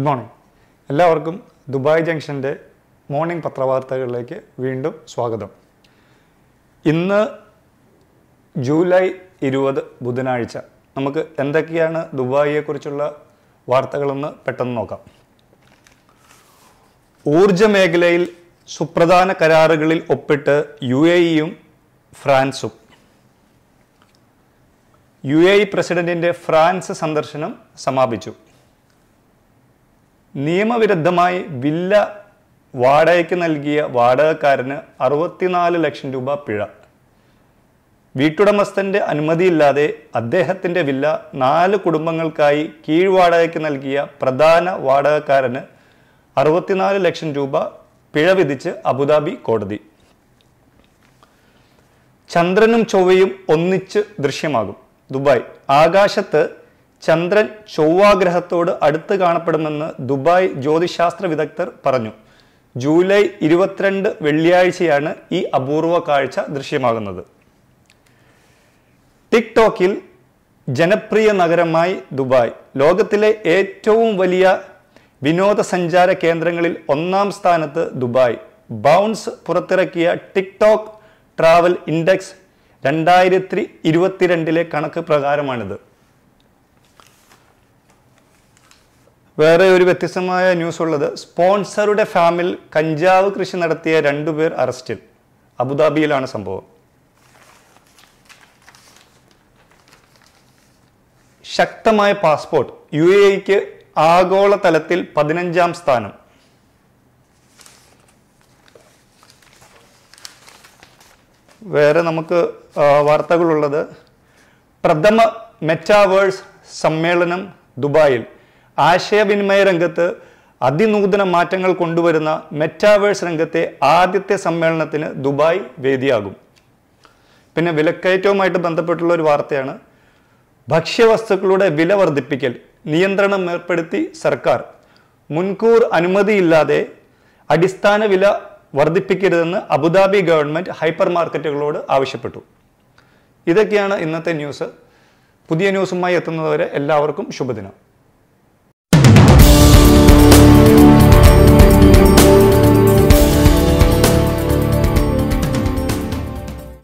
good morning എല്ലാവർക്കും Dubai ജംഗ്ഷൻ്റെ morning പത്രവാർത്തകളിലേക്ക് വീണ്ടും സ്വാഗതം ഇന്ന് ജൂലൈ ഇരുപത് ബുധനാഴ്ച നമുക്ക് എന്തൊക്കെയാണ് ദുബായിയെക്കുറിച്ചുള്ള വാർത്തകളെന്ന് പെട്ടെന്ന് നോക്കാം ഊർജ മേഖലയിൽ സുപ്രധാന കരാറുകളിൽ ഒപ്പിട്ട് യു എ ഇയും ഫ്രാൻസും യു എ ഇ പ്രസിഡന്റിന്റെ ഫ്രാൻസ് സന്ദർശനം സമാപിച്ചു നിയമവിരുദ്ധമായി വില്ല വാടകയ്ക്ക് നൽകിയ വാടകക്കാരന് അറുപത്തിനാല് ലക്ഷം രൂപ പിഴ വീട്ടുടമസ്ഥൻ്റെ അനുമതിയില്ലാതെ അദ്ദേഹത്തിൻ്റെ വില്ല നാല് കുടുംബങ്ങൾക്കായി കീഴ്വാടകയ്ക്ക് നൽകിയ പ്രധാന വാടകക്കാരന് അറുപത്തിനാല് ലക്ഷം രൂപ പിഴ വിധിച്ച് അബുദാബി കോടതി ചന്ദ്രനും ചൊവ്വയും ഒന്നിച്ച് ദൃശ്യമാകും ദുബായ് ആകാശത്ത് ചന്ദ്രൻ ചൊവ്വാഗ്രഹത്തോട് അടുത്ത് കാണപ്പെടുമെന്ന് ദുബായ് ജ്യോതിശാസ്ത്ര വിദഗ്ധർ പറഞ്ഞു ജൂലൈ ഇരുപത്തിരണ്ട് വെള്ളിയാഴ്ചയാണ് ഈ അപൂർവ കാഴ്ച ദൃശ്യമാകുന്നത് ടിക്ടോക്കിൽ ജനപ്രിയ നഗരമായി ദുബായ് ലോകത്തിലെ ഏറ്റവും വലിയ വിനോദസഞ്ചാര കേന്ദ്രങ്ങളിൽ ഒന്നാം സ്ഥാനത്ത് ദുബായ് ബൗൺസ് പുറത്തിറക്കിയ ടിക്ടോക്ക് ട്രാവൽ ഇൻഡെക്സ് രണ്ടായിരത്തി ഇരുപത്തിരണ്ടിലെ കണക്ക് പ്രകാരമാണിത് വേറെ ഒരു വ്യത്യസ്തമായ ന്യൂസ് ഉള്ളത് സ്പോൺസറുടെ ഫാമിൽ കഞ്ചാവ് കൃഷി നടത്തിയ രണ്ടുപേർ അറസ്റ്റിൽ അബുദാബിയിലാണ് സംഭവം ശക്തമായ പാസ്പോർട്ട് യു എക്ക് ആഗോള തലത്തിൽ പതിനഞ്ചാം സ്ഥാനം വേറെ നമുക്ക് വാർത്തകളുള്ളത് പ്രഥമ മെറ്റാവേഴ്സ് സമ്മേളനം ദുബായിൽ ആശയവിനിമയ രംഗത്ത് അതിനൂതന മാറ്റങ്ങൾ കൊണ്ടുവരുന്ന മെറ്റാവേഴ്സ് രംഗത്തെ ആദ്യത്തെ സമ്മേളനത്തിന് ദുബായ് വേദിയാകും പിന്നെ വിലക്കയറ്റവുമായിട്ട് ബന്ധപ്പെട്ടുള്ള ഒരു വാർത്തയാണ് ഭക്ഷ്യവസ്തുക്കളുടെ വില വർദ്ധിപ്പിക്കൽ നിയന്ത്രണം ഏർപ്പെടുത്തി സർക്കാർ മുൻകൂർ അനുമതിയില്ലാതെ അടിസ്ഥാന വില വർദ്ധിപ്പിക്കരുതെന്ന് അബുദാബി ഗവൺമെൻറ് ഹൈപ്പർ മാർക്കറ്റുകളോട് ആവശ്യപ്പെട്ടു ഇതൊക്കെയാണ് ഇന്നത്തെ ന്യൂസ് പുതിയ ന്യൂസുമായി എത്തുന്നതുവരെ എല്ലാവർക്കും ശുഭദിനം